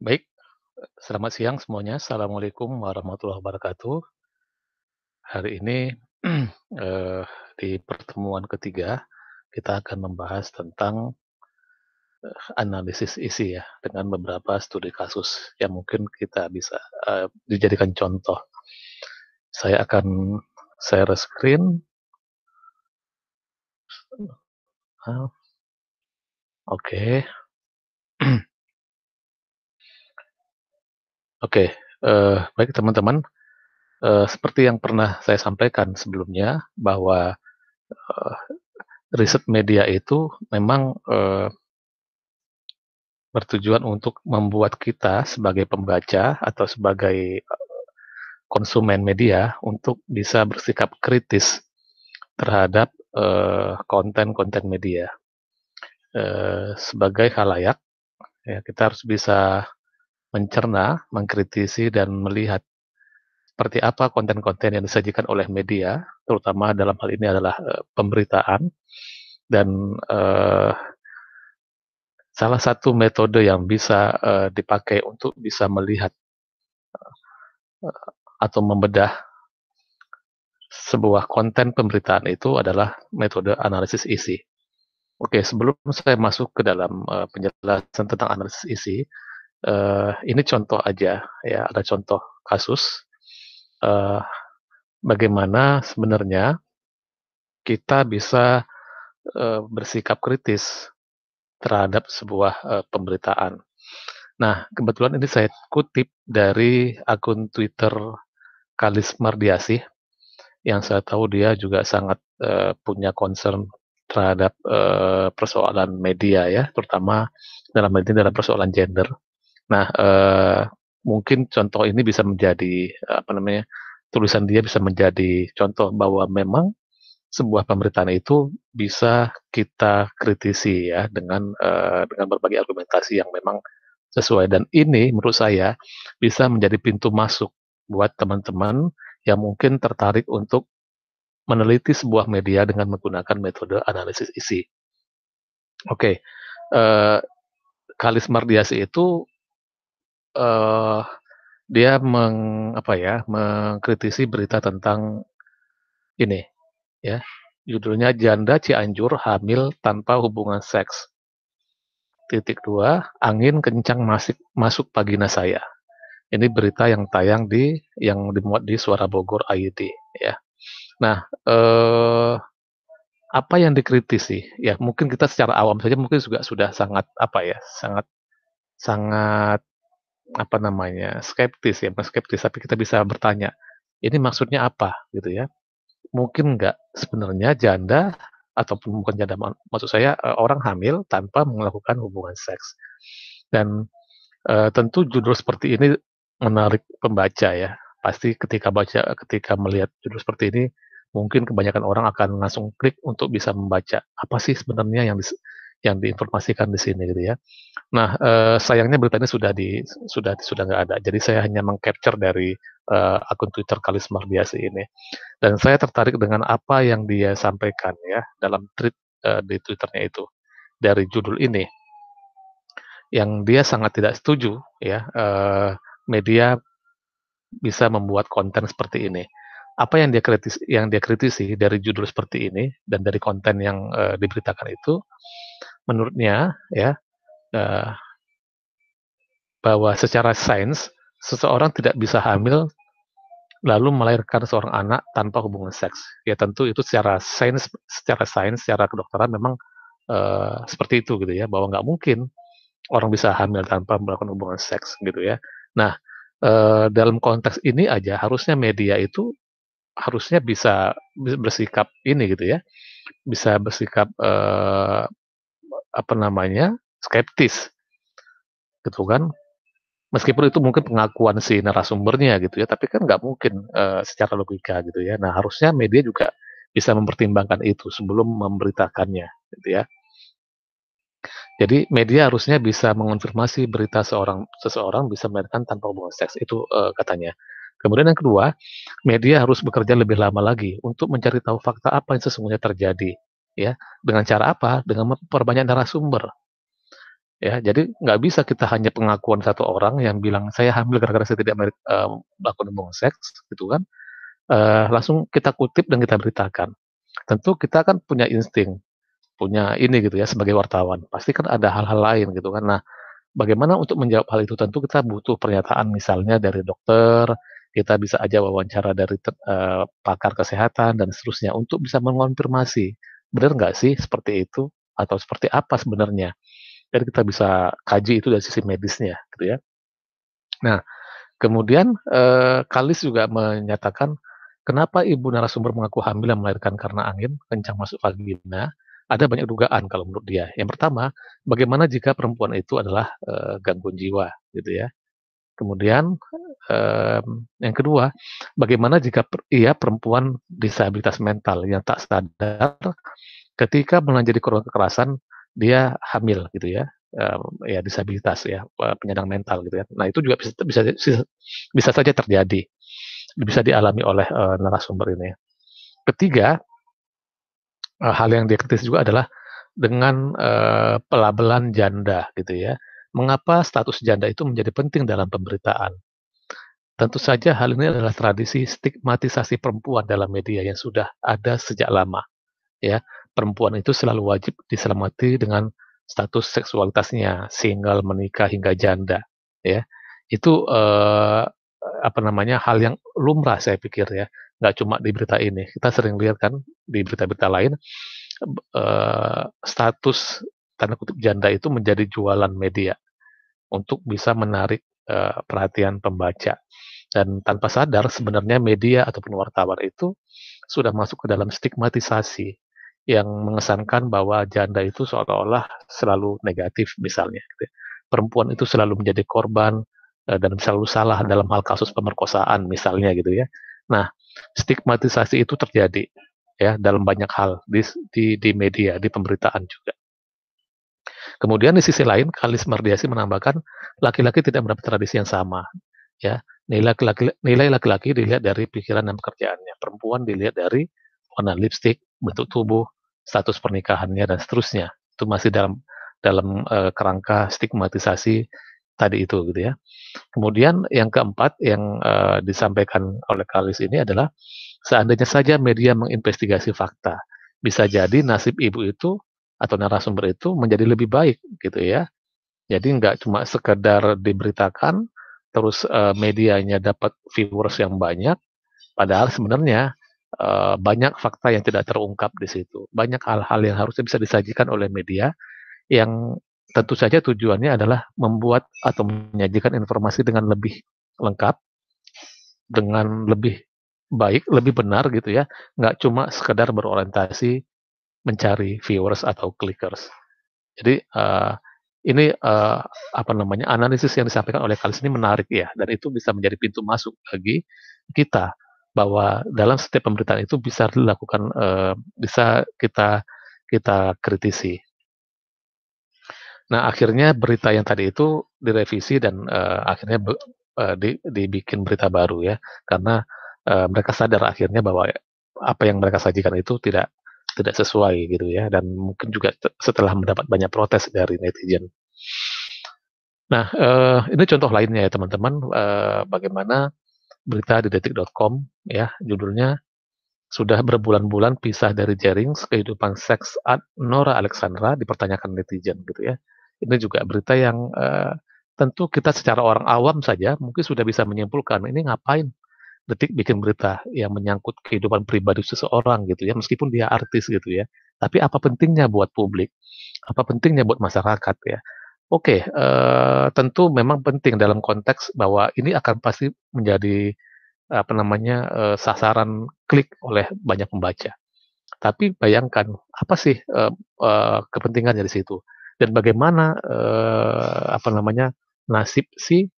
Baik, selamat siang semuanya. Assalamualaikum warahmatullahi wabarakatuh. Hari ini eh, di pertemuan ketiga kita akan membahas tentang eh, analisis isi ya dengan beberapa studi kasus yang mungkin kita bisa eh, dijadikan contoh. Saya akan share screen. Oke. Okay. Oke, uh, baik teman-teman, Uh, seperti yang pernah saya sampaikan sebelumnya bahwa, uh, riset media itu memang, uh, bertujuan untuk membuat kita sebagai pembaca atau sebagai, konsumen media untuk bisa bersikap kritis terhadap, konten konten-konten media. Uh, sebagai halayak. ya kita harus bisa mencerna, mengkritisi, dan melihat seperti apa konten-konten yang disajikan oleh media, terutama dalam hal ini adalah eh, pemberitaan. Dan eh, salah satu metode yang bisa eh, dipakai untuk bisa melihat atau membedah sebuah konten pemberitaan itu adalah metode analisis isi. Oke, sebelum saya masuk ke dalam uh, penjelasan tentang analisis isi, uh, ini contoh aja ya ada contoh kasus uh, bagaimana sebenarnya kita bisa uh, bersikap kritis terhadap sebuah uh, pemberitaan. Nah, kebetulan ini saya kutip dari akun Twitter Kalis Mardiasih yang saya tahu dia juga sangat uh, punya concern terhadap uh, persoalan media ya, terutama dalam ini dalam persoalan gender. Nah, eh, mungkin contoh ini bisa menjadi eh, apa namanya tulisan dia bisa menjadi contoh bahwa memang sebuah pemberitaan itu bisa kita kritisi ya dengan eh, dengan berbagai argumentasi yang memang sesuai dan ini menurut saya bisa menjadi pintu masuk buat teman-teman yang mungkin tertarik untuk meneliti sebuah media dengan menggunakan metode analisis isi. Oke, okay. uh, eh, Kalis Mardiasi itu uh, dia meng apa ya, mengkritisi berita tentang ini, ya, judulnya "Janda Cianjur Hamil Tanpa Hubungan Seks.", titik dua "Angin Kencang Masik Masuk pagina Saya." Ini berita yang tayang di yang dimuat di Suara Bogor AID, ya. Nah, eh, apa yang dikritisi? Ya, mungkin kita secara awam saja mungkin juga sudah sangat apa ya, sangat sangat apa namanya skeptis ya bukan skeptis tapi kita bisa bertanya ini maksudnya apa gitu ya mungkin nggak sebenarnya janda ataupun bukan janda maksud saya eh, orang hamil tanpa melakukan hubungan seks dan e, tentu judul seperti ini menarik pembaca ya pasti ketika baca ketika melihat judul seperti ini mungkin kebanyakan orang akan langsung klik untuk bisa membaca apa sih sebenarnya yang yang diinformasikan di sini gitu ya. Nah eh, sayangnya berita ini sudah di sudah sudah nggak ada. Jadi saya hanya mengcapture dari eh, akun Twitter Kalis Mardiasi ini. Dan saya tertarik dengan apa yang dia sampaikan ya dalam tweet eh, di Twitternya itu dari judul ini yang dia sangat tidak setuju ya eh, media bisa membuat konten seperti ini apa yang dia kritis yang dia kritisi dari judul seperti ini dan dari konten yang uh, diberitakan itu menurutnya ya uh, bahwa secara sains seseorang tidak bisa hamil lalu melahirkan seorang anak tanpa hubungan seks. Ya tentu itu secara sains, secara sains, secara kedokteran memang uh, seperti itu gitu ya, bahwa nggak mungkin orang bisa hamil tanpa melakukan hubungan seks gitu ya. Nah uh, dalam konteks ini aja harusnya media itu harusnya bisa bersikap ini gitu ya, bisa bersikap uh, apa namanya skeptis gitu kan meskipun itu mungkin pengakuan si narasumbernya gitu ya tapi kan nggak mungkin uh, secara logika gitu ya nah harusnya media juga bisa mempertimbangkan itu sebelum memberitakannya gitu ya jadi media harusnya bisa mengonfirmasi berita seorang seseorang bisa melahirkan tanpa hubungan seks itu uh, katanya kemudian yang kedua media harus bekerja lebih lama lagi untuk mencari tahu fakta apa yang sesungguhnya terjadi ya dengan cara apa dengan memperbanyak narasumber ya jadi nggak bisa kita hanya pengakuan satu orang yang bilang saya hamil gara-gara saya tidak uh, melakukan hubungan seks gitu kan uh, langsung kita kutip dan kita beritakan tentu kita kan punya insting punya ini gitu ya sebagai wartawan pasti kan ada hal-hal lain gitu kan nah bagaimana untuk menjawab hal itu tentu kita butuh pernyataan misalnya dari dokter kita bisa aja wawancara dari uh, pakar kesehatan dan seterusnya untuk bisa mengonfirmasi benar nggak sih seperti itu atau seperti apa sebenarnya jadi kita bisa kaji itu dari sisi medisnya gitu ya nah kemudian eh, Kalis juga menyatakan kenapa ibu narasumber mengaku hamil dan melahirkan karena angin kencang masuk vagina ada banyak dugaan kalau menurut dia. Yang pertama, bagaimana jika perempuan itu adalah eh, gangguan jiwa, gitu ya? Kemudian eh, yang kedua, bagaimana jika ia perempuan disabilitas mental yang tak sadar ketika menjadi korban kekerasan dia hamil gitu ya eh, ya disabilitas ya penyandang mental gitu ya nah itu juga bisa bisa bisa saja terjadi bisa dialami oleh eh, narasumber ini ketiga eh, hal yang dia juga adalah dengan eh, pelabelan janda gitu ya mengapa status janda itu menjadi penting dalam pemberitaan. Tentu hmm. saja hal ini adalah tradisi stigmatisasi perempuan dalam media yang sudah ada sejak lama. Ya, perempuan itu selalu wajib diselamati dengan status seksualitasnya, single, menikah hingga janda. Ya, itu eh, apa namanya hal yang lumrah saya pikir ya, nggak cuma di berita ini. Kita sering lihat kan di berita-berita lain eh, status tanda kutip janda itu menjadi jualan media untuk bisa menarik uh, perhatian pembaca. Dan tanpa sadar sebenarnya media ataupun wartawan itu sudah masuk ke dalam stigmatisasi yang mengesankan bahwa janda itu seolah-olah selalu negatif misalnya. Gitu ya. Perempuan itu selalu menjadi korban eh, dan selalu salah dalam hal kasus pemerkosaan misalnya gitu ya. Nah, stigmatisasi itu terjadi ya dalam banyak hal di di, di media, di pemberitaan juga. Kemudian di sisi lain, Kalis Mardiasi menambahkan laki-laki tidak mendapat tradisi yang sama. Ya, nilai laki-laki dilihat dari pikiran dan pekerjaannya. Perempuan dilihat dari warna lipstik, bentuk tubuh, status pernikahannya dan seterusnya. Itu masih dalam dalam uh, kerangka stigmatisasi tadi itu gitu ya. Kemudian yang keempat yang uh, disampaikan oleh Kalis ini adalah seandainya saja media menginvestigasi fakta, bisa jadi nasib ibu itu atau narasumber itu menjadi lebih baik gitu ya. Jadi nggak cuma sekedar diberitakan terus uh, medianya dapat viewers yang banyak, padahal sebenarnya uh, banyak fakta yang tidak terungkap di situ, banyak hal-hal yang harusnya bisa disajikan oleh media yang tentu saja tujuannya adalah membuat atau menyajikan informasi dengan lebih lengkap, dengan lebih baik, lebih benar gitu ya, nggak cuma sekedar berorientasi mencari viewers atau clickers. Jadi uh, ini uh, apa namanya analisis yang disampaikan oleh Kalis ini menarik ya dan itu bisa menjadi pintu masuk bagi kita bahwa dalam setiap pemberitaan itu bisa dilakukan uh, bisa kita kita kritisi. Nah akhirnya berita yang tadi itu direvisi dan uh, akhirnya be, uh, di, dibikin berita baru ya karena uh, mereka sadar akhirnya bahwa apa yang mereka sajikan itu tidak tidak sesuai gitu ya dan mungkin juga setelah mendapat banyak protes dari netizen. Nah, eh, ini contoh lainnya ya teman-teman eh, bagaimana berita di detik.com ya judulnya sudah berbulan-bulan pisah dari jaring kehidupan seks at Nora Alexandra dipertanyakan netizen gitu ya. Ini juga berita yang eh, tentu kita secara orang awam saja mungkin sudah bisa menyimpulkan ini ngapain detik bikin berita yang menyangkut kehidupan pribadi seseorang gitu ya, meskipun dia artis gitu ya. Tapi apa pentingnya buat publik? Apa pentingnya buat masyarakat ya? Oke, okay, uh, eh, tentu memang penting dalam konteks bahwa ini akan pasti menjadi apa namanya uh, sasaran klik oleh banyak pembaca. Tapi bayangkan apa sih uh, uh, kepentingannya di situ dan bagaimana apa namanya nasib si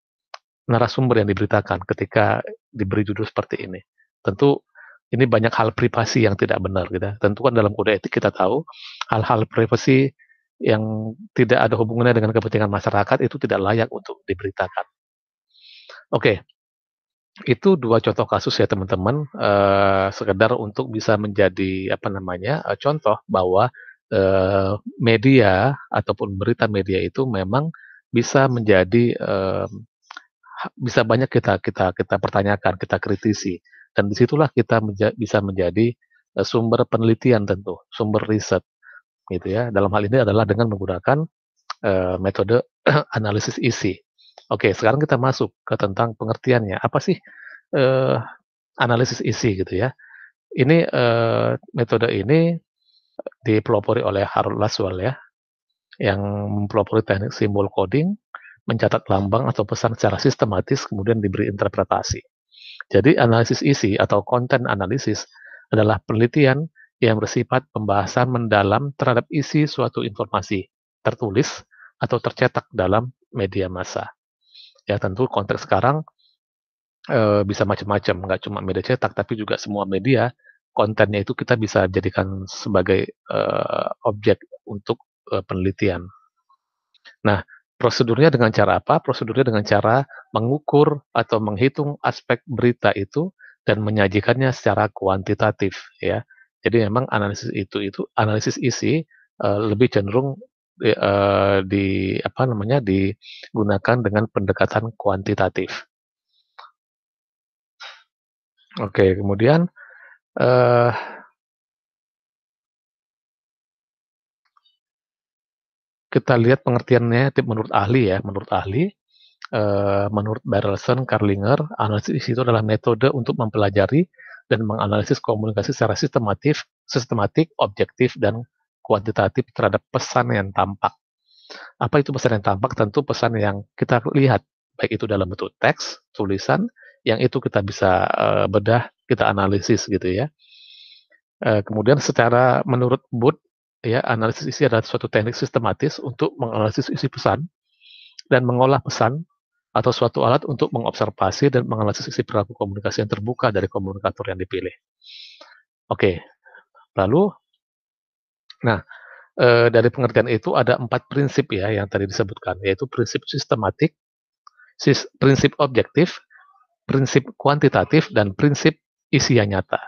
narasumber yang diberitakan ketika diberi judul seperti ini. Tentu ini banyak hal privasi yang tidak benar gitu. Ya. Tentu kan dalam kode etik kita tahu hal-hal privasi yang tidak ada hubungannya dengan kepentingan masyarakat itu tidak layak untuk diberitakan. Oke. Okay. Itu dua contoh kasus ya teman-teman eh, sekedar untuk bisa menjadi apa namanya? Eh, contoh bahwa eh, media ataupun berita media itu memang bisa menjadi eh, bisa banyak kita kita kita pertanyakan, kita kritisi, dan disitulah kita menja bisa menjadi uh, sumber penelitian tentu, sumber riset, gitu ya. Dalam hal ini adalah dengan menggunakan uh, metode analisis isi. Oke, sekarang kita masuk ke tentang pengertiannya. Apa sih uh, analisis isi gitu ya? Ini uh, metode ini dipelopori oleh Harold Laswell ya, yang mempelopori teknik simbol coding mencatat lambang atau pesan secara sistematis kemudian diberi interpretasi. Jadi analisis isi atau konten analisis adalah penelitian yang bersifat pembahasan mendalam terhadap isi suatu informasi tertulis atau tercetak dalam media massa. Ya tentu konteks sekarang e, bisa macam-macam, nggak cuma media cetak tapi juga semua media kontennya itu kita bisa jadikan sebagai e, objek untuk e, penelitian. Nah, Prosedurnya dengan cara apa? Prosedurnya dengan cara mengukur atau menghitung aspek berita itu dan menyajikannya secara kuantitatif ya. Jadi memang analisis itu itu analisis isi uh, lebih cenderung di, uh, eh, di apa namanya digunakan dengan pendekatan kuantitatif. Oke, kemudian uh, kita lihat pengertiannya menurut ahli ya, menurut ahli uh, menurut Berelson, Karlinger, analisis itu adalah metode untuk mempelajari dan menganalisis komunikasi secara sistematif, sistematik, objektif dan kuantitatif terhadap pesan yang tampak. Apa itu pesan yang tampak? Tentu pesan yang kita lihat, baik itu dalam bentuk teks, tulisan, yang itu kita bisa uh, bedah, kita analisis gitu ya. Eh, kemudian secara menurut Booth ya analisis isi adalah suatu teknik sistematis untuk menganalisis isi pesan dan mengolah pesan atau suatu alat untuk mengobservasi dan menganalisis isi perilaku komunikasi yang terbuka dari komunikator yang dipilih. Oke, lalu, nah e, dari pengertian itu ada empat prinsip ya yang tadi disebutkan, yaitu prinsip sistematik, sis, prinsip objektif, prinsip kuantitatif, dan prinsip isi yang nyata.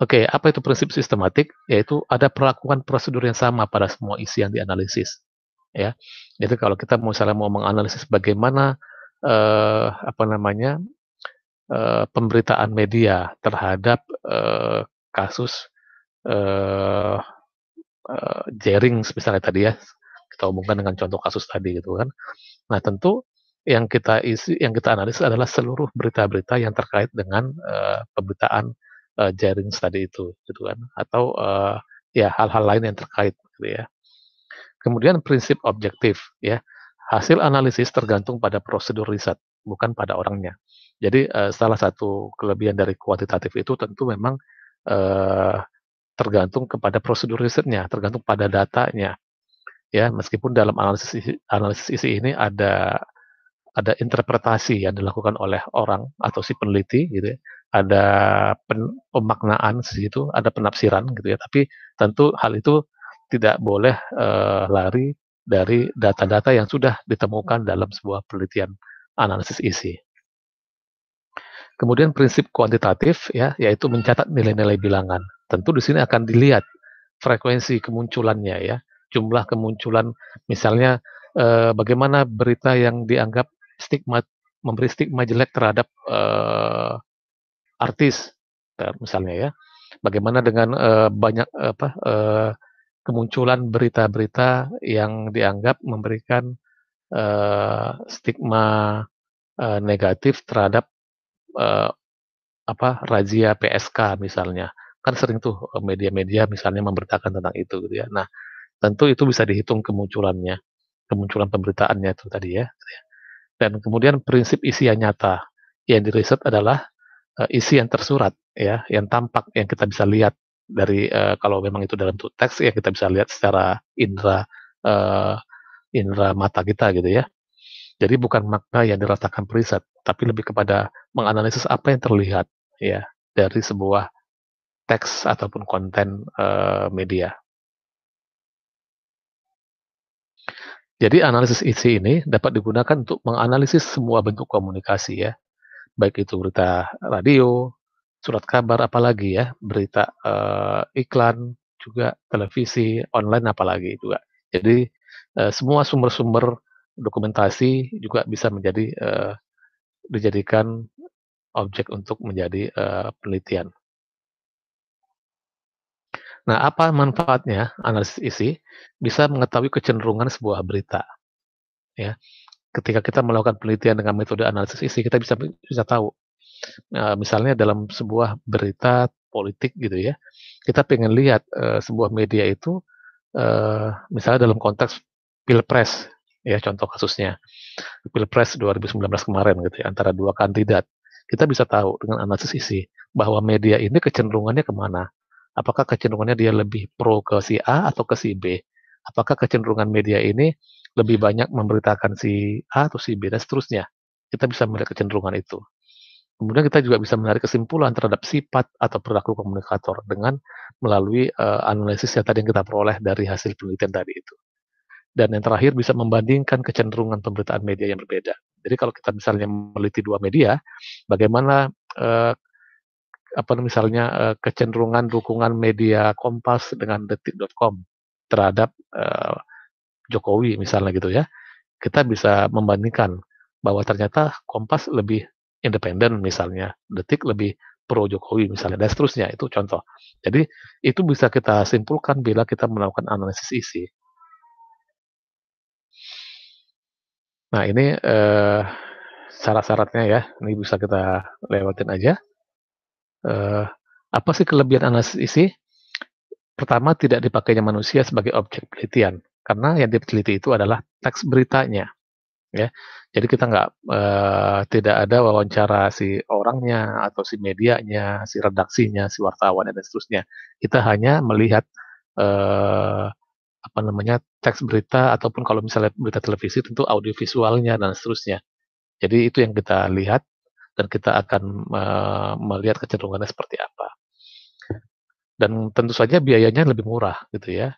Oke, okay, apa itu prinsip sistematik? Yaitu ada perlakuan prosedur yang sama pada semua isi yang dianalisis. Ya, itu kalau kita misalnya mau menganalisis bagaimana eh, apa namanya eh, pemberitaan media terhadap eh, kasus eh, eh, jaring misalnya tadi ya, kita hubungkan dengan contoh kasus tadi gitu kan. Nah tentu yang kita isi, yang kita analisis adalah seluruh berita-berita yang terkait dengan eh, pemberitaan uh, eh, jaring tadi itu gitu kan atau uh, ya hal-hal lain yang terkait gitu ya. Kemudian prinsip objektif ya. Hasil analisis tergantung pada prosedur riset, bukan pada orangnya. Jadi uh, salah satu kelebihan dari kuantitatif itu tentu memang uh, tergantung kepada prosedur risetnya, tergantung pada datanya. Ya, meskipun dalam analisis analisis isi ini ada ada interpretasi yang dilakukan oleh orang atau si peneliti gitu ya ada pen, pemaknaan situ, ada penafsiran gitu ya. Tapi tentu hal itu tidak boleh uh, lari dari data-data yang sudah ditemukan dalam sebuah penelitian analisis isi. Kemudian prinsip kuantitatif ya, yaitu mencatat nilai-nilai bilangan. Tentu di sini akan dilihat frekuensi kemunculannya ya, jumlah kemunculan misalnya eh, bagaimana berita yang dianggap stigma memberi stigma jelek terhadap eh, artis misalnya ya. Bagaimana dengan uh, banyak apa uh, kemunculan berita-berita yang dianggap memberikan uh, stigma uh, negatif terhadap uh, apa razia PSK misalnya. Kan sering tuh media-media misalnya memberitakan tentang itu gitu ya. Nah, tentu itu bisa dihitung kemunculannya, kemunculan pemberitaannya itu tadi ya. Gitu ya. Dan kemudian prinsip isi yang nyata yang diriset adalah uh, isi yang tersurat ya, yang tampak yang kita bisa lihat dari uh, kalau memang itu dalam teks ya kita bisa lihat secara indera uh, indera mata kita gitu ya. Jadi bukan makna yang dirasakan periset, tapi lebih kepada menganalisis apa yang terlihat ya dari sebuah teks ataupun konten uh, media. Jadi analisis isi ini dapat digunakan untuk menganalisis semua bentuk komunikasi ya, baik itu berita radio, surat kabar apalagi ya, berita uh, iklan juga televisi, online apalagi juga. Jadi uh, semua sumber-sumber dokumentasi juga bisa menjadi uh, dijadikan objek untuk menjadi uh, penelitian. Nah, apa manfaatnya analisis isi? Bisa mengetahui kecenderungan sebuah berita. Ya, ketika kita melakukan penelitian dengan metode analisis isi kita bisa bisa tahu eh, misalnya dalam sebuah berita politik gitu ya kita pengen lihat e, sebuah media itu e, misalnya dalam konteks pilpres ya contoh kasusnya pilpres 2019 kemarin gitu ya, antara dua kandidat kita bisa tahu dengan analisis isi bahwa media ini kecenderungannya kemana apakah kecenderungannya dia lebih pro ke si A atau ke si B apakah kecenderungan media ini lebih banyak memberitakan si A atau si B dan seterusnya. Kita bisa melihat kecenderungan itu. Kemudian kita juga bisa menarik kesimpulan terhadap sifat atau perilaku komunikator dengan melalui uh, analisis yang tadi yang kita peroleh dari hasil penelitian tadi itu. Dan yang terakhir bisa membandingkan kecenderungan pemberitaan media yang berbeda. Jadi kalau kita misalnya meliti dua media, bagaimana uh, apa misalnya uh, kecenderungan dukungan media Kompas dengan detik.com terhadap uh, Jokowi misalnya gitu ya, kita bisa membandingkan bahwa ternyata Kompas lebih independen misalnya, Detik lebih pro Jokowi misalnya dan seterusnya itu contoh. Jadi itu bisa kita simpulkan bila kita melakukan analisis isi. Nah ini eh, syarat-syaratnya ya, ini bisa kita lewatin aja. Eh, apa sih kelebihan analisis isi? Pertama tidak dipakainya manusia sebagai objek penelitian karena yang diteliti itu adalah teks beritanya ya jadi kita nggak uh, tidak ada wawancara si orangnya atau si medianya si redaksinya si wartawan dan seterusnya kita hanya melihat uh, apa namanya teks berita ataupun kalau misalnya berita televisi tentu audiovisualnya dan seterusnya jadi itu yang kita lihat dan kita akan uh, melihat kecenderungannya seperti apa dan tentu saja biayanya lebih murah gitu ya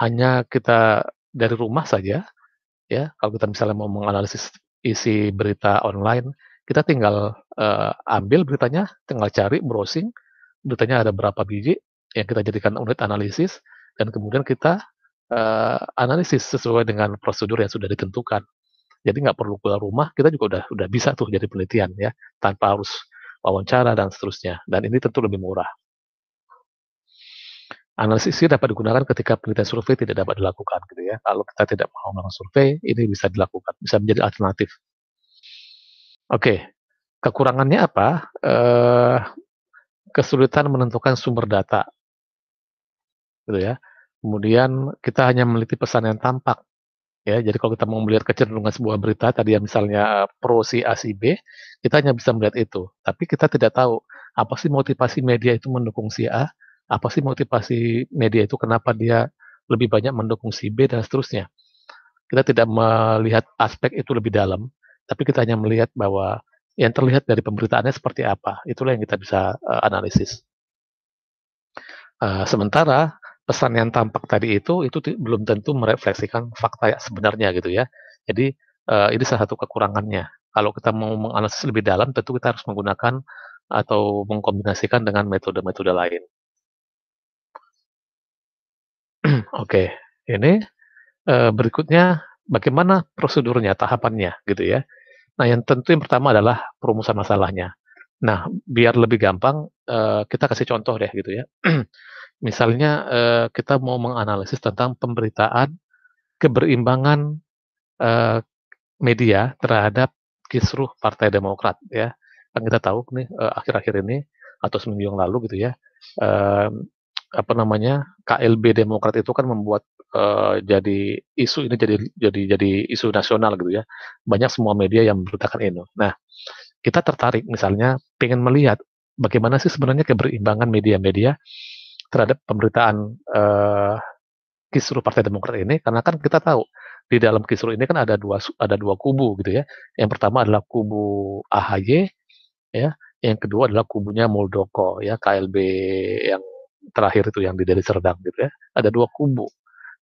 hanya kita dari rumah saja, ya kalau kita misalnya mau menganalisis isi berita online, kita tinggal uh, ambil beritanya, tinggal cari browsing beritanya ada berapa biji yang kita jadikan unit analisis dan kemudian kita uh, analisis sesuai dengan prosedur yang sudah ditentukan. Jadi nggak perlu keluar rumah, kita juga udah udah bisa tuh jadi penelitian ya tanpa harus wawancara dan seterusnya. Dan ini tentu lebih murah analisis ini dapat digunakan ketika penelitian survei tidak dapat dilakukan gitu ya. Kalau kita tidak mau melakukan survei, ini bisa dilakukan, bisa menjadi alternatif. Oke, okay. kekurangannya apa? Eh, kesulitan menentukan sumber data, gitu ya. Kemudian kita hanya meneliti pesan yang tampak, ya. Jadi kalau kita mau melihat kecenderungan sebuah berita tadi yang misalnya eh, pro si A si B, kita hanya bisa melihat itu. Tapi kita tidak tahu apa sih motivasi media itu mendukung si A apa sih motivasi media itu kenapa dia lebih banyak mendukung si B dan seterusnya. Kita tidak melihat aspek itu lebih dalam, tapi kita hanya melihat bahwa yang terlihat dari pemberitaannya seperti apa. Itulah yang kita bisa uh, analisis. Uh, sementara pesan yang tampak tadi itu itu belum tentu merefleksikan fakta yang sebenarnya gitu ya. Jadi uh, ini salah satu kekurangannya. Kalau kita mau menganalisis lebih dalam, tentu kita harus menggunakan atau mengkombinasikan dengan metode-metode lain. Oke, ini eh, berikutnya bagaimana prosedurnya, tahapannya gitu ya. Nah yang tentu yang pertama adalah perumusan masalahnya. Nah biar lebih gampang, eh, kita kasih contoh deh gitu ya. Misalnya, eh, kita mau menganalisis tentang pemberitaan keberimbangan, media terhadap kisruh Partai Demokrat ya. Kan kita tahu nih, akhir akhir-akhir ini atau seminggu yang lalu gitu ya, apa namanya KLB Demokrat itu kan membuat uh, jadi isu ini jadi jadi jadi isu nasional gitu ya banyak semua media yang beritakan ini. Nah kita tertarik misalnya pengen melihat bagaimana sih sebenarnya keberimbangan media-media terhadap pemberitaan uh, kisru Partai Demokrat ini karena kan kita tahu di dalam kisru ini kan ada dua ada dua kubu gitu ya. Yang pertama adalah kubu AHY ya, yang kedua adalah kubunya Muldoko ya KLB yang terakhir itu yang di Deli Serdang gitu ya. Ada dua kubu.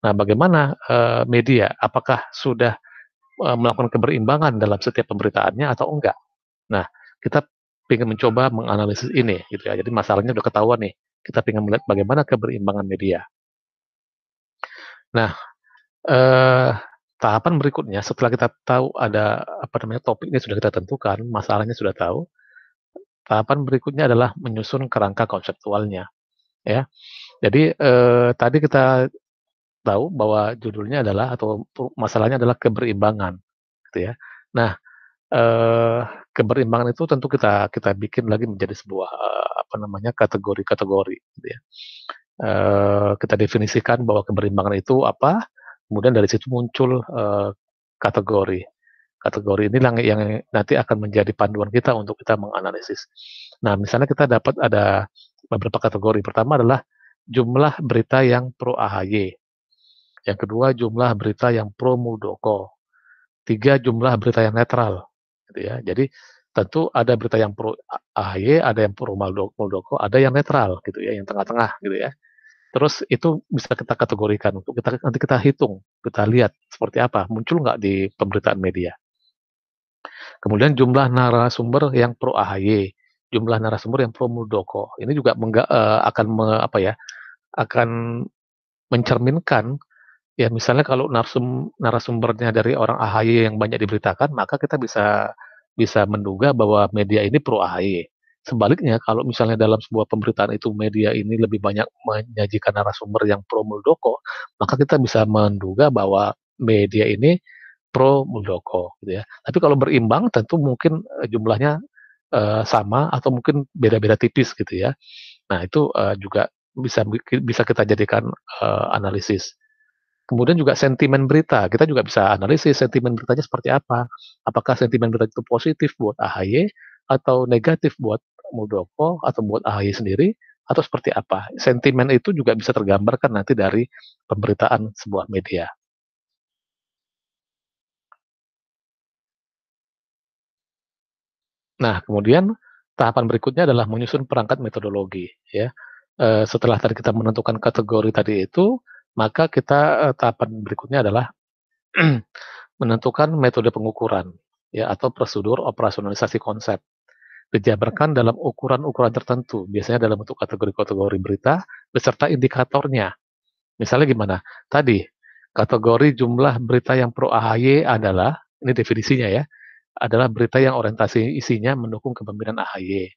Nah, bagaimana uh, media? Apakah sudah uh, melakukan keberimbangan dalam setiap pemberitaannya atau enggak? Nah, kita ingin mencoba menganalisis ini gitu ya. Jadi masalahnya sudah ketahuan nih. Kita ingin melihat bagaimana keberimbangan media. Nah, eh, tahapan berikutnya setelah kita tahu ada apa namanya topik ini sudah kita tentukan, masalahnya sudah tahu. Tahapan berikutnya adalah menyusun kerangka konseptualnya ya. Jadi eh, tadi kita tahu bahwa judulnya adalah atau masalahnya adalah keberimbangan, gitu ya. Nah, eh, keberimbangan itu tentu kita kita bikin lagi menjadi sebuah eh, apa namanya kategori-kategori, gitu ya. Eh, kita definisikan bahwa keberimbangan itu apa, kemudian dari situ muncul eh, kategori. Kategori ini yang, yang nanti akan menjadi panduan kita untuk kita menganalisis. Nah, misalnya kita dapat ada beberapa kategori. Pertama adalah jumlah berita yang pro AHY. Yang kedua jumlah berita yang pro Muldoko. Tiga jumlah berita yang netral. Gitu ya. Jadi tentu ada berita yang pro AHY, ada yang pro Muldoko, ada yang netral gitu ya, yang tengah-tengah gitu ya. Terus itu bisa kita kategorikan untuk kita nanti kita hitung, kita lihat seperti apa, muncul nggak di pemberitaan media. Kemudian jumlah narasumber yang pro AHY, jumlah narasumber yang pro muldoko. Ini juga mengga, uh, akan me, apa ya? akan mencerminkan ya misalnya kalau narsum narasumbernya dari orang AHY yang banyak diberitakan, maka kita bisa bisa menduga bahwa media ini pro AHY. Sebaliknya, kalau misalnya dalam sebuah pemberitaan itu media ini lebih banyak menyajikan narasumber yang pro Muldoko, maka kita bisa menduga bahwa media ini pro Muldoko, gitu ya. Tapi kalau berimbang, tentu mungkin eh, jumlahnya uh, sama atau mungkin beda-beda tipis gitu ya. Nah itu uh, juga bisa bisa kita jadikan uh, analisis. Kemudian juga sentimen berita, kita juga bisa analisis sentimen beritanya seperti apa. Apakah sentimen berita itu positif buat AHY atau negatif buat Muldoko atau buat AHY sendiri atau seperti apa. Sentimen itu juga bisa tergambarkan nanti dari pemberitaan sebuah media. Nah, kemudian tahapan berikutnya adalah menyusun perangkat metodologi ya. E, setelah tadi kita menentukan kategori tadi itu, maka kita e, tahapan berikutnya adalah menentukan metode pengukuran ya atau prosedur operasionalisasi konsep dijabarkan dalam ukuran-ukuran tertentu, biasanya dalam bentuk kategori-kategori berita beserta indikatornya. Misalnya gimana? Tadi kategori jumlah berita yang pro AHY adalah ini definisinya ya adalah berita yang orientasi isinya mendukung kepemimpinan AHY.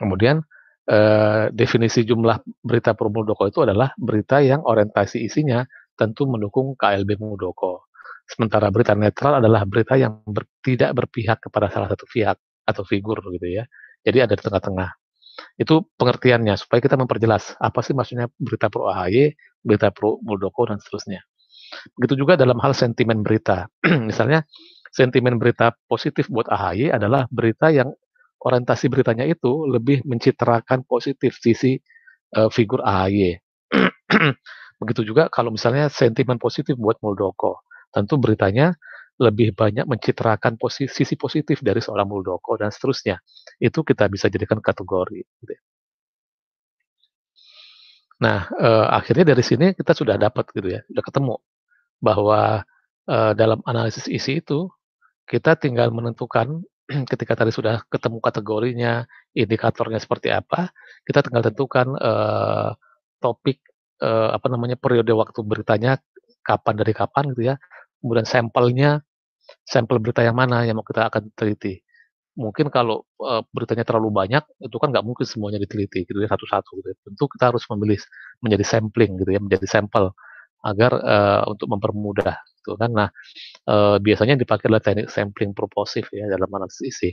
Kemudian eh, definisi jumlah berita pro Muldoko itu adalah berita yang orientasi isinya tentu mendukung KLB Muldoko. Sementara berita netral adalah berita yang ber, tidak berpihak kepada salah satu pihak atau figur gitu ya. Jadi ada di tengah-tengah. Itu pengertiannya supaya kita memperjelas apa sih maksudnya berita pro AHY, berita pro Muldoko dan seterusnya. Begitu juga dalam hal sentimen berita. Misalnya sentimen berita positif buat AHY adalah berita yang orientasi beritanya itu lebih mencitrakan positif sisi uh, figur AHY. Begitu juga kalau misalnya sentimen positif buat Muldoko, tentu beritanya lebih banyak mencitrakan posisi, sisi positif dari seorang Muldoko dan seterusnya. Itu kita bisa jadikan kategori. Gitu ya. Nah, eh, akhirnya dari sini kita sudah dapat gitu ya, sudah ketemu bahwa eh, dalam analisis isi itu kita tinggal menentukan ketika tadi sudah ketemu kategorinya, indikatornya seperti apa, kita tinggal tentukan eh, topik eh, apa namanya periode waktu beritanya kapan dari kapan gitu ya. Kemudian sampelnya sampel berita yang mana yang mau kita akan teliti. Mungkin kalau eh, beritanya terlalu banyak itu kan nggak mungkin semuanya diteliti gitu ya satu-satu gitu. Ya. Tentu kita harus memilih menjadi sampling gitu ya, menjadi sampel agar uh, untuk mempermudah gitu kan. Nah, uh, biasanya dipakai oleh teknik sampling proposif ya dalam analisis isi.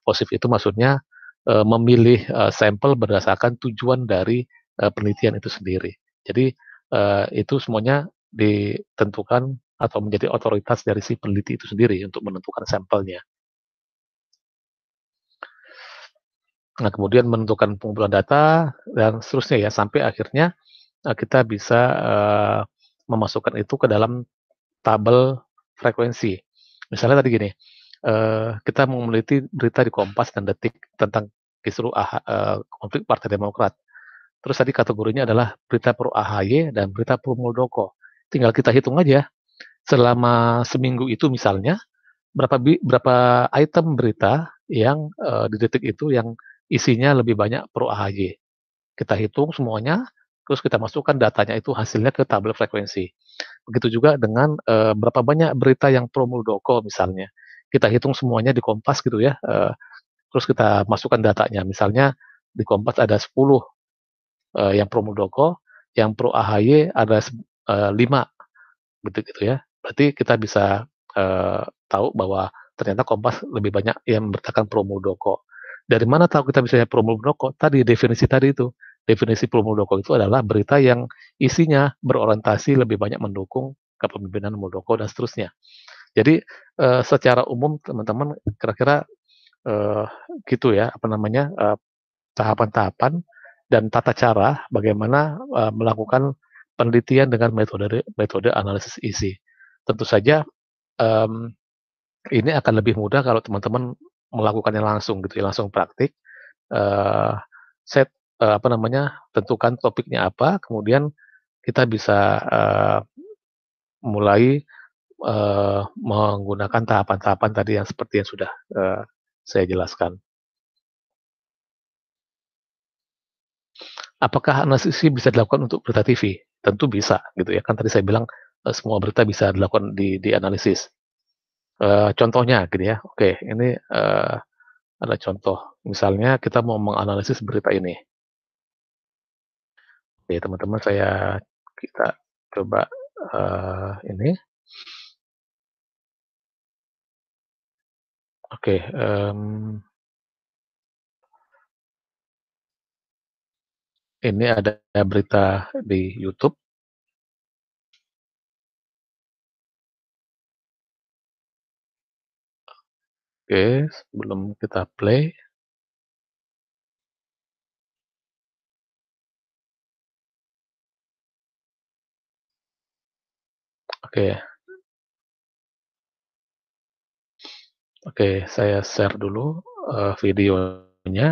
Proposif itu maksudnya uh, memilih uh, sampel berdasarkan tujuan dari uh, penelitian itu sendiri. Jadi uh, itu semuanya ditentukan atau menjadi otoritas dari si peneliti itu sendiri untuk menentukan sampelnya. Nah, kemudian menentukan pengumpulan data dan seterusnya ya sampai akhirnya kita bisa uh, memasukkan itu ke dalam tabel frekuensi. Misalnya tadi gini, uh, kita meneliti berita di Kompas dan Detik tentang kisru uh, konflik Partai Demokrat. Terus tadi kategorinya adalah berita pro AHY dan berita pro Muldoko. Tinggal kita hitung aja selama seminggu itu misalnya berapa berapa item berita yang uh, di detik itu yang isinya lebih banyak pro AHY. Kita hitung semuanya, terus kita masukkan datanya itu hasilnya ke tabel frekuensi. Begitu juga dengan e, berapa banyak berita yang pro Muldoko misalnya. Kita hitung semuanya di Kompas gitu ya. e, terus kita masukkan datanya. Misalnya di Kompas ada 10 e, eh, yang pro Muldoko, yang pro AHY ada lima 5 gitu gitu ya. Berarti kita bisa e, tahu bahwa ternyata Kompas lebih banyak yang memberitakan pro Muldoko. Dari mana tahu kita bisa pro Muldoko? Tadi definisi tadi itu definisi pro-muldoko itu adalah berita yang isinya berorientasi lebih banyak mendukung kepemimpinan Muldoko dan seterusnya. Jadi uh, secara umum teman-teman kira-kira uh, gitu ya apa namanya tahapan eh, tahapan-tahapan dan tata cara bagaimana uh, melakukan penelitian dengan metode metode analisis isi. Tentu saja um, ini akan lebih mudah kalau teman-teman melakukannya langsung gitu, ya, langsung praktik. Uh, saya uh, apa namanya tentukan topiknya apa, kemudian kita bisa uh, mulai uh, menggunakan tahapan-tahapan tadi yang seperti yang sudah uh, saya jelaskan. Apakah analisis bisa dilakukan untuk berita TV? Tentu bisa, gitu ya. Kan tadi saya bilang uh, semua berita bisa dilakukan di, di analisis. Uh, contohnya, gitu ya. Oke, ini uh, ada contoh. Misalnya kita mau menganalisis berita ini. Oke, teman-teman saya kita coba uh, ini. Oke, um, ini ada berita di YouTube. Oke, sebelum kita play. Oke. Oke, saya share dulu uh, videonya.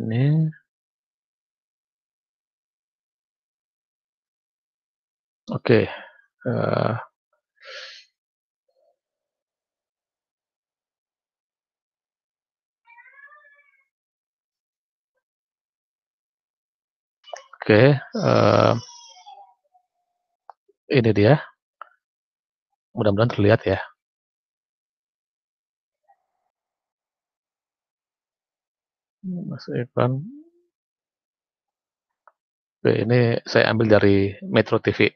ini Oke. Eh, oke, eh, ini dia. Mudah-mudahan terlihat ya. Mas Evan. Oke, ini saya ambil dari Metro TV.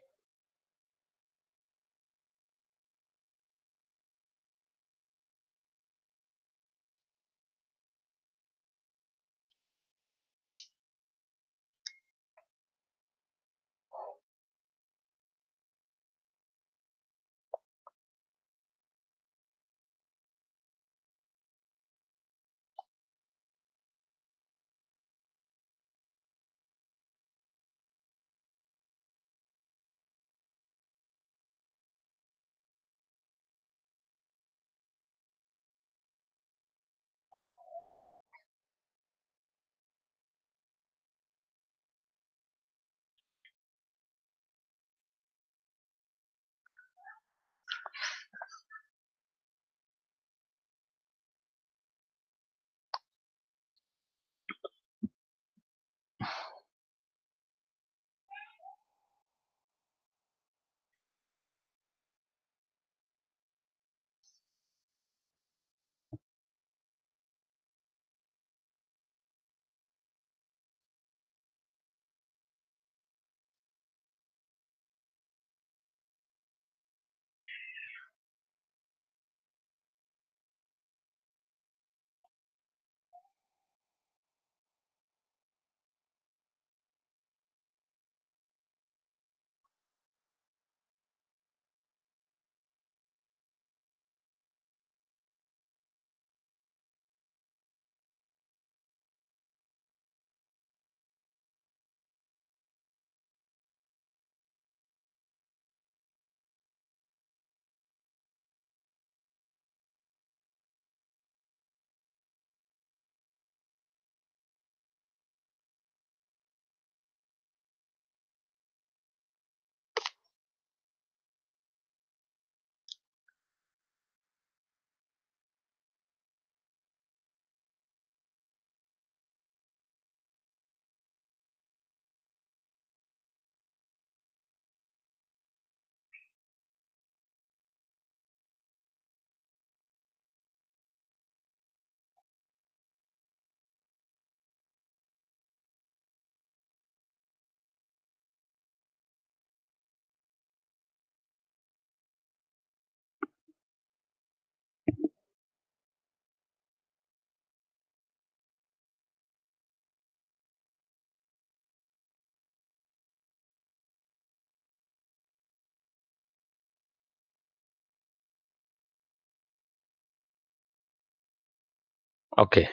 Oke,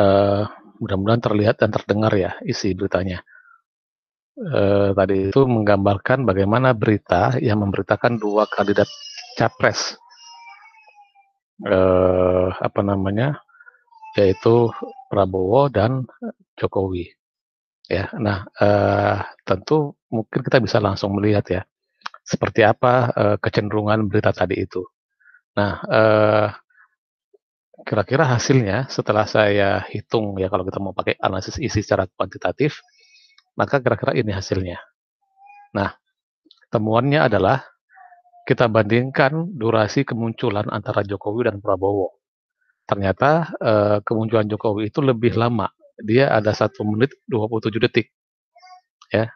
uh, mudah-mudahan terlihat dan terdengar ya isi beritanya. Uh, tadi itu menggambarkan bagaimana berita yang memberitakan dua kandidat capres. uh, apa namanya, yaitu Prabowo dan Jokowi, ya. Nah, uh, tentu mungkin kita bisa langsung melihat ya, seperti apa, uh, kecenderungan berita tadi itu. Nah, Uh, kira-kira hasilnya setelah saya hitung ya kalau kita mau pakai analisis isi secara kuantitatif, maka kira-kira ini hasilnya. Nah, temuannya adalah kita bandingkan durasi kemunculan antara Jokowi dan Prabowo. Ternyata eh, kemunculan Jokowi itu lebih lama. Dia ada 1 menit 27 detik. Ya.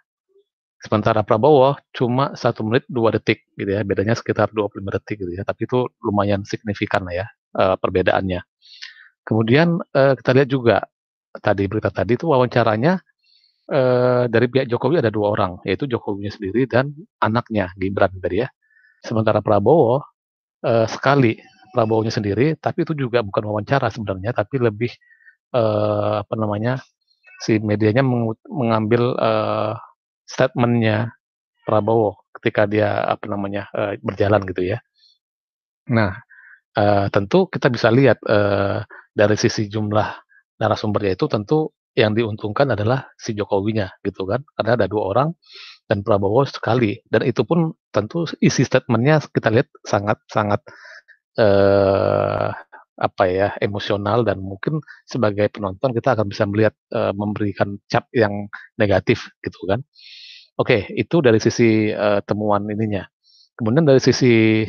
Sementara Prabowo cuma 1 menit 2 detik gitu ya. Bedanya sekitar 25 detik gitu ya. Tapi itu lumayan signifikan lah ya uh, perbedaannya. Kemudian uh, kita lihat juga tadi berita tadi itu wawancaranya uh, dari pihak Jokowi ada dua orang, yaitu Jokowinya sendiri dan anaknya Gibran tadi ya. Sementara Prabowo uh, sekali Prabowo-nya sendiri, tapi itu juga bukan wawancara sebenarnya, tapi lebih uh, apa namanya si medianya meng mengambil uh, statementnya Prabowo ketika dia apa namanya uh, berjalan gitu ya. Nah uh, tentu kita bisa lihat uh, dari sisi jumlah narasumbernya itu tentu yang diuntungkan adalah si Jokowinya gitu kan karena ada dua orang dan Prabowo sekali dan itu pun tentu isi statementnya kita lihat sangat sangat uh, apa ya emosional dan mungkin sebagai penonton kita akan bisa melihat uh, memberikan cap yang negatif gitu kan oke itu dari sisi uh, temuan ininya kemudian dari sisi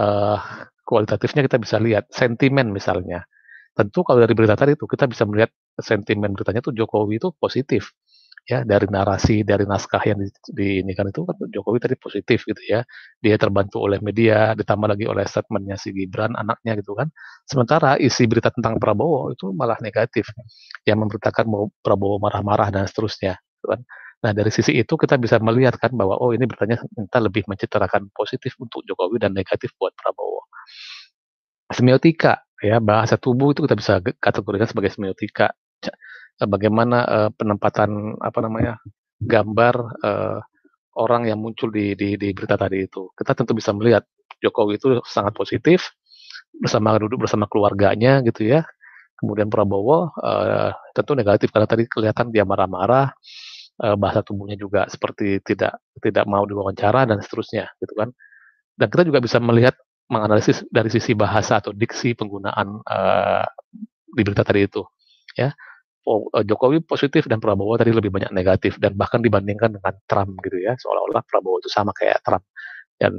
uh, kualitatifnya kita bisa lihat sentimen misalnya. Tentu kalau dari berita tadi itu kita bisa melihat sentimen beritanya tuh Jokowi itu positif ya dari narasi dari naskah yang di, di kan itu Jokowi tadi positif gitu ya dia terbantu oleh media ditambah lagi oleh statementnya si Gibran anaknya gitu kan sementara isi berita tentang Prabowo itu malah negatif yang memberitakan mau Prabowo marah-marah dan seterusnya gitu kan nah dari sisi itu kita bisa melihat kan bahwa oh ini beritanya minta lebih mencitrakan positif untuk Jokowi dan negatif buat Prabowo semiotika ya bahasa tubuh itu kita bisa kategorikan sebagai semiotika e, bagaimana uh, penempatan apa namanya gambar uh, orang yang muncul di, di di berita tadi itu kita tentu bisa melihat Jokowi itu sangat positif bersama duduk bersama keluarganya gitu ya kemudian Prabowo uh, tentu negatif karena tadi kelihatan dia marah-marah uh, bahasa tubuhnya juga seperti tidak tidak mau diwawancara dan seterusnya gitu kan dan kita juga bisa melihat menganalisis dari sisi bahasa atau diksi penggunaan uh, di berita tadi itu ya eh, Jokowi positif dan Prabowo tadi lebih banyak negatif dan bahkan dibandingkan dengan Trump gitu ya seolah-olah Prabowo itu sama kayak Trump dan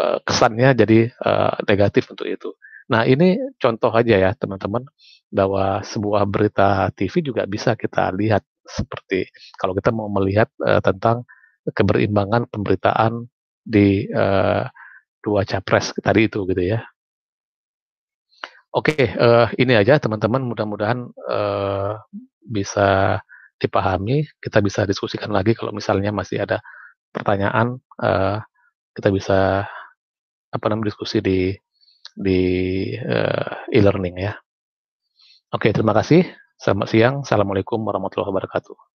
eh, kesannya jadi uh, negatif untuk itu. Nah ini contoh aja ya teman-teman bahwa sebuah berita TV juga bisa kita lihat seperti kalau kita mau melihat uh, tentang keberimbangan pemberitaan di uh, dua capres tadi itu gitu ya. Oke, uh, ini aja teman-teman mudah-mudahan uh, bisa dipahami, kita bisa diskusikan lagi kalau misalnya masih ada pertanyaan uh, kita bisa apa namanya diskusi di di uh, e-learning ya. Oke, terima kasih. Selamat siang. Assalamualaikum warahmatullahi wabarakatuh.